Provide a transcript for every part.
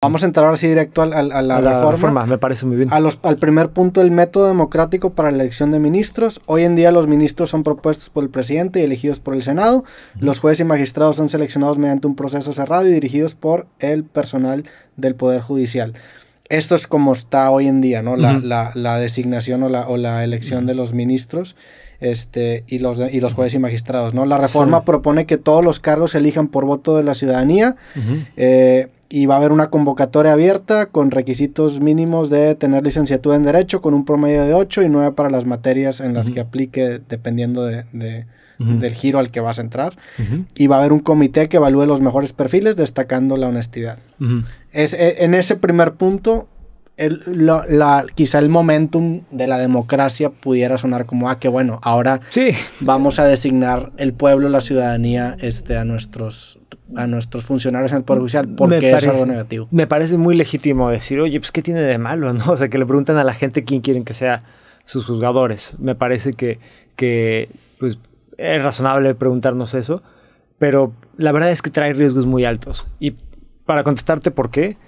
Vamos a entrar ahora sí directo a, la reforma. Me parece muy bien. A al primer punto, el método democrático para la elección de ministros. Hoy en día los ministros son propuestos por el presidente y elegidos por el Senado. Los jueces y magistrados son seleccionados mediante un proceso cerrado y dirigidos por el personal del Poder Judicial. Esto es como está hoy en día, ¿no? La, designación o la, elección de los ministros este, y, los, y los jueces y magistrados, ¿no? La reforma propone que todos los cargos se elijan por voto de la ciudadanía y va a haber una convocatoria abierta con requisitos mínimos de tener licenciatura en Derecho con un promedio de 8 y 9 para las materias en las que aplique dependiendo de, del giro al que vas a entrar. Y va a haber un comité que evalúe los mejores perfiles destacando la honestidad. Es, e, en ese primer punto el, la, quizá el momentum de la democracia pudiera sonar como, ah, qué bueno, ahora sí. vamos a designar el pueblo, la ciudadanía, este, a nuestros a nuestros funcionarios en el Poder Judicial porque es algo negativo. Me parece muy legítimo decir, oye, pues ¿qué tiene de malo? ¿no? O sea, que le preguntan a la gente quién quieren que sea sus juzgadores. Me parece que, que pues, es razonable preguntarnos eso, pero la verdad es que trae riesgos muy altos. Y para contestarte por qué,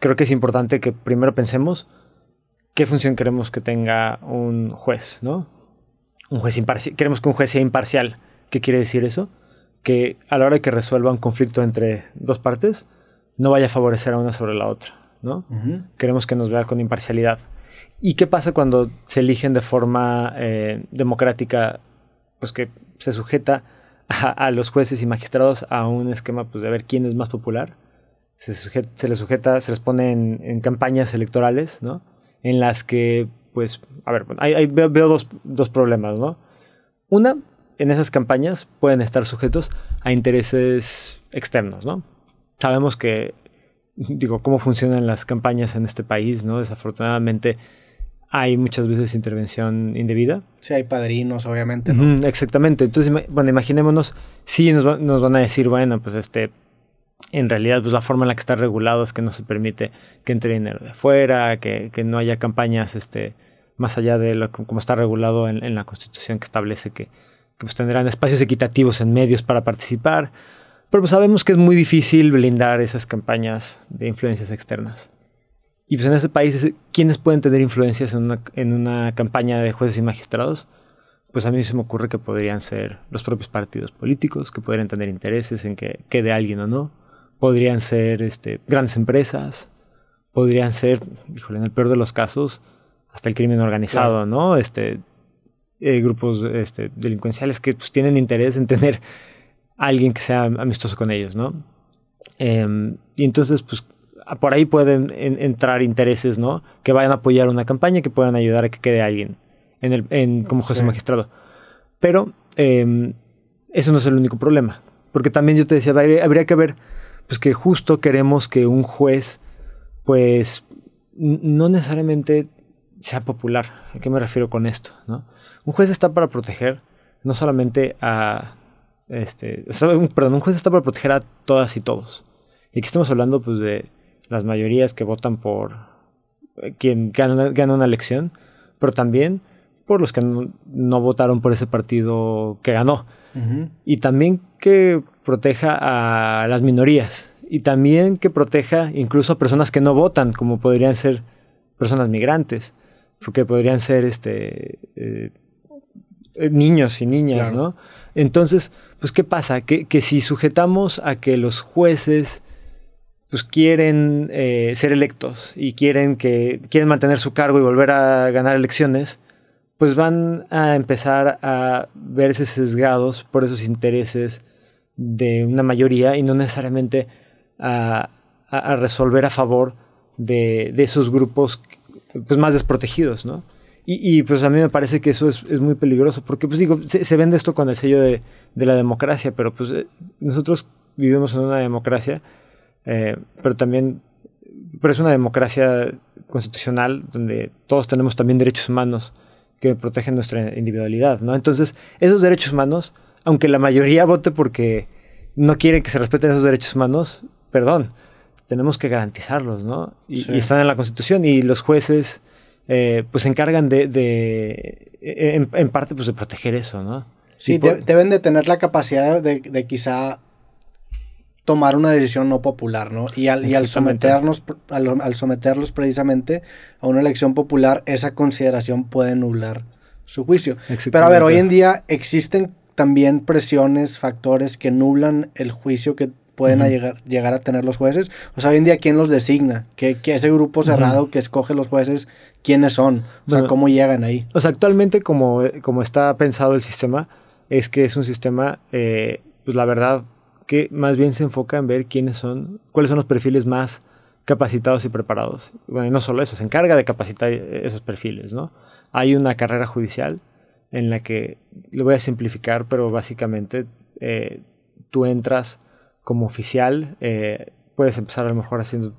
creo que es importante que primero pensemos qué función queremos que tenga un juez, ¿no? Un juez imparcial. Queremos que un juez sea imparcial. ¿Qué quiere decir eso? Que a la hora de que resuelva un conflicto entre dos partes, no vaya a favorecer a una sobre la otra, ¿no? Queremos que nos vea con imparcialidad. ¿Y qué pasa cuando se eligen de forma eh, democrática? Pues que se sujeta a, los jueces y magistrados a un esquema pues, de ver quién es más popular se, les sujeta, se les pone en, campañas electorales, ¿no? En las que, pues, a ver, hay, veo, dos, problemas, ¿no? Una, en esas campañas pueden estar sujetos a intereses externos, ¿no? Sabemos que, digo, cómo funcionan las campañas en este país, ¿no? Desafortunadamente hay muchas veces intervención indebida. Sí, hay padrinos, obviamente, ¿no? exactamente. Entonces, bueno, imaginémonos, sí nos, nos van a decir, bueno, pues este en realidad pues, la forma en la que está regulado es que no se permite que entre dinero de afuera, que, no haya campañas este, más allá de lo, como está regulado en, la Constitución que establece que, pues, tendrán espacios equitativos en medios para participar. Pero pues, sabemos que es muy difícil blindar esas campañas de influencias externas. Y pues en ese país, ¿quiénes pueden tener influencias en una, en una campaña de jueces y magistrados? pues a mí se me ocurre que podrían ser los propios partidos políticos, que podrían tener intereses en que quede alguien o no, podrían ser este, grandes empresas, podrían ser, en el peor de los casos, hasta el crimen organizado, ¿no? Este, eh, grupos este, delincuenciales que pues, tienen interés en tener a alguien que sea amistoso con ellos, ¿no? Em, y entonces, pues, por ahí pueden entrar intereses, ¿no? Que vayan a apoyar una campaña, que puedan ayudar a que quede alguien en el, en, como juez o magistrado. Pero em, eso no es el único problema. Porque también yo te decía, habría que ver pues que justo queremos que un juez, pues, no necesariamente sea popular. ¿A qué me refiero con esto? ¿no? Un juez está para proteger no solamente a... Este, perdón, un juez está para proteger a todas y todos. Y aquí estamos hablando pues, de las mayorías que votan por eh, quien gana, una elección, pero también por los que no, votaron por ese partido que ganó. Y también que proteja a las minorías y también que proteja incluso a personas que no votan, como podrían ser personas migrantes, porque podrían ser este, eh, niños y niñas, ¿no? Entonces, pues, ¿qué pasa? Que, si sujetamos a que los jueces pues, quieren eh, ser electos y quieren que quieren mantener su cargo y volver a ganar elecciones, pues van a empezar a verse sesgados por esos intereses de una mayoría y no necesariamente a, resolver a favor de, esos grupos pues, más desprotegidos, ¿no? Y, pues a mí me parece que eso es, muy peligroso, porque pues digo, se, vende esto con el sello de, la democracia, pero pues eh, nosotros vivimos en una democracia, eh, pero también, pero es una democracia constitucional donde todos tenemos también derechos humanos que protegen nuestra individualidad, ¿no? Entonces, esos derechos humanos aunque la mayoría vote porque no quieren que se respeten esos derechos humanos, perdón, tenemos que garantizarlos, ¿no? Y, están en la Constitución y los jueces eh, pues se encargan de, e, en, parte, pues de proteger eso, ¿no? Sí, deben de tener la capacidad de, quizá tomar una decisión no popular, ¿no? Y al, y al someternos, al, al someterlos precisamente a una elección popular, esa consideración puede nublar su juicio. Pero a ver, hoy en día existen también presiones, factores que nublan el juicio que pueden llegar, a tener los jueces. O sea, hoy en día, ¿quién los designa? ¿Qué, qué ese grupo cerrado que escoge los jueces, quiénes son? O sea, ¿cómo llegan ahí? O sea, actualmente como, como está pensado el sistema, es que es un sistema, eh, pues la verdad, que más bien se enfoca en ver quiénes son, cuáles son los perfiles más capacitados y preparados. Bueno, y no solo eso, se encarga de capacitar esos perfiles, ¿no? Hay una carrera judicial en la que, lo voy a simplificar, pero básicamente eh, tú entras como oficial, eh, puedes empezar a lo mejor haciendo,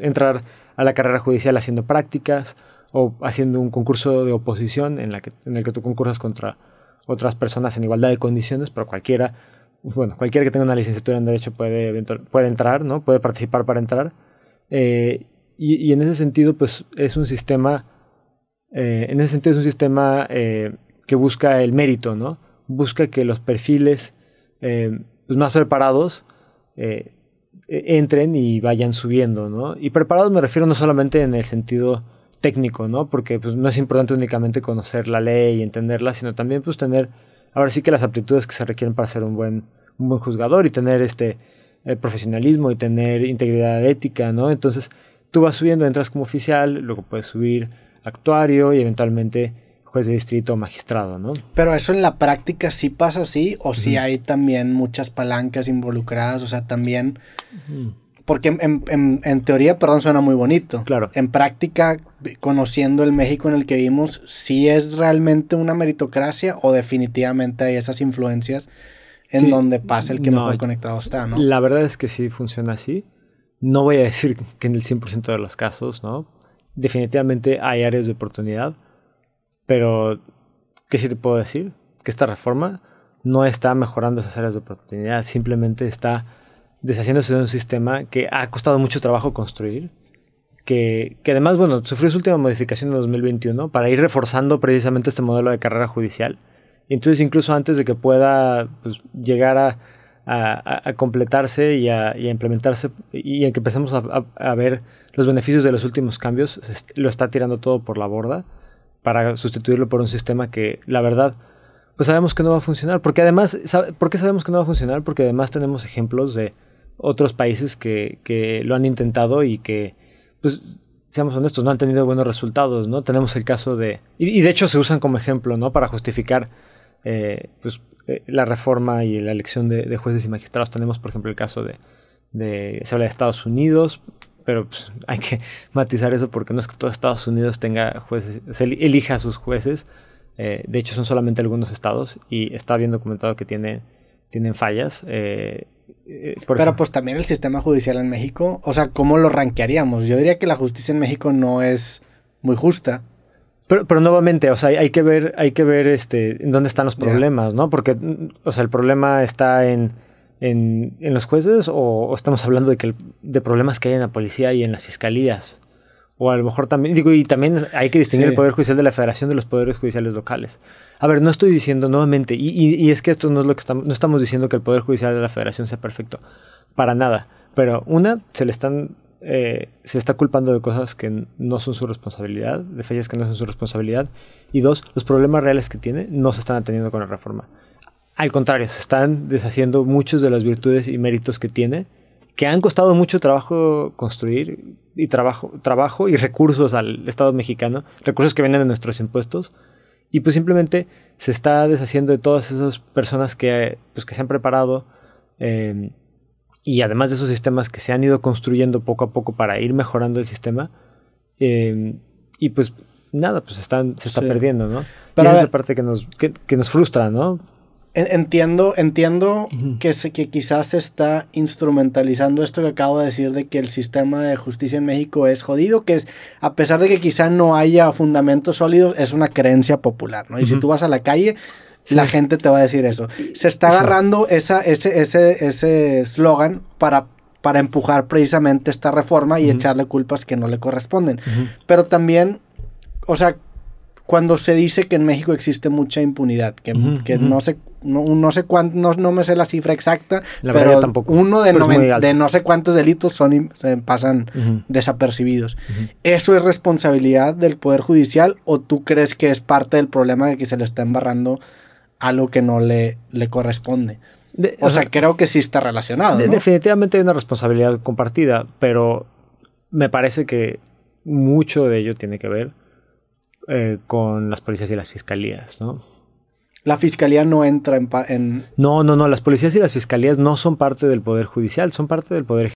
entrar a la carrera judicial haciendo prácticas o haciendo un concurso de oposición en, la que, el que tú concursas contra otras personas en igualdad de condiciones, pero cualquiera, bueno, cualquiera que tenga una licenciatura en Derecho puede, puede entrar, ¿no? Puede participar para entrar. Eh, y, en ese sentido, pues es un sistema, en ese sentido es un sistema que busca el mérito, ¿no? Busca que los perfiles eh, pues, más preparados eh, e-, entren y vayan subiendo, ¿no? Y preparados me refiero no solamente en el sentido técnico, ¿no? Porque pues, no es importante únicamente conocer la ley y entenderla, sino también pues tener ahora sí que las aptitudes que se requieren para ser un buen, un buen juzgador y tener este eh, profesionalismo y tener integridad ética, ¿no? Entonces tú vas subiendo, entras como oficial, luego puedes subir actuario y eventualmente de distrito magistrado, ¿no? Pero eso en la práctica sí pasa así, o si hay también muchas palancas involucradas, o sea, también... Porque en, teoría, perdón, suena muy bonito. Claro. En práctica, conociendo el México en el que vivimos, ¿sí es realmente una meritocracia o definitivamente hay esas influencias en donde pasa el que no, mejor conectado está, ¿no? La verdad es que sí funciona así. No voy a decir que en el 100% de los casos, ¿no? Definitivamente hay áreas de oportunidad, pero, ¿qué sí te puedo decir? Que esta reforma no está mejorando esas áreas de oportunidad, simplemente está deshaciéndose de un sistema que ha costado mucho trabajo construir, que, además, bueno, sufrió su última modificación en 2021 para ir reforzando precisamente este modelo de carrera judicial. entonces incluso antes de que pueda pues, llegar a, completarse y a, implementarse y en que empecemos a, ver los beneficios de los últimos cambios, lo está tirando todo por la borda para sustituirlo por un sistema que, la verdad, pues sabemos que no va a funcionar. Porque además, ¿por qué sabemos que no va a funcionar? Porque además tenemos ejemplos de otros países que, lo han intentado y que, pues, seamos honestos, no han tenido buenos resultados, ¿no? Tenemos el caso de... Y, de hecho se usan como ejemplo, ¿no? Para justificar, eh, pues, eh, la reforma y la elección de, jueces y magistrados. Tenemos, por ejemplo, el caso de... Se habla de Estados Unidos, pero pues, hay que matizar eso porque no es que todo Estados Unidos tenga jueces, elija a sus jueces. Eh, de hecho, son solamente algunos estados y está bien documentado que tienen, tienen fallas. Eh, eh, pero pues también el sistema judicial en México, o sea, ¿cómo lo rankearíamos? Yo diría que la justicia en México no es muy justa. Pero, pero nuevamente, o sea, hay, que ver, hay que ver este, dónde están los problemas, ¿no? Porque, o sea, el problema está en en, los jueces o, estamos hablando de, que, de problemas que hay en la policía y en las fiscalías? O a lo mejor también, digo, y también hay que distinguir el Poder Judicial de la Federación de los Poderes Judiciales Locales. A ver, no estoy diciendo nuevamente, y, es que esto no es lo que estamos, no estamos diciendo que el Poder Judicial de la Federación sea perfecto, para nada. Pero una, se le están, eh, se está culpando de cosas que no son su responsabilidad, de fallas que no son su responsabilidad. Y dos, los problemas reales que tiene no se están atendiendo con la reforma. Al contrario, se están deshaciendo muchas de las virtudes y méritos que tiene, que han costado mucho trabajo construir y trabajo, trabajo y recursos al Estado mexicano, recursos que vienen de nuestros impuestos, y pues simplemente se está deshaciendo de todas esas personas que, pues, que se han preparado em, y además de esos sistemas que se han ido construyendo poco a poco para ir mejorando el sistema, em, y pues nada, pues están, se está perdiendo, ¿no? esa es la parte que nos, que nos frustra, ¿no? Entiendo, entiendo que, que quizás se está instrumentalizando esto que acabo de decir de que el sistema de justicia en México es jodido, que es, a pesar de que quizás no haya fundamentos sólidos, es una creencia popular, ¿no? Y si tú vas a la calle, la gente te va a decir eso. Se está agarrando esa, ese eslogan ese, ese para para empujar precisamente esta reforma y echarle culpas que no le corresponden. Pero también, o sea, cuando se dice que en México existe mucha impunidad, que, no sé, no, sé cuánto, no, me sé la cifra exacta, pero uno de, pues de, no sé cuántos delitos son, pasan desapercibidos. ¿Eso es responsabilidad del Poder Judicial o tú crees que es parte del problema de que se le está embarrando algo que no le, le corresponde? o, sea, creo que sí está relacionado. definitivamente hay una responsabilidad compartida, pero me parece que mucho de ello tiene que ver eh, con las policías y las fiscalías, ¿no? La fiscalía no entra en, en, No, no, no. Las policías y las fiscalías no son parte del Poder Judicial, son parte del Poder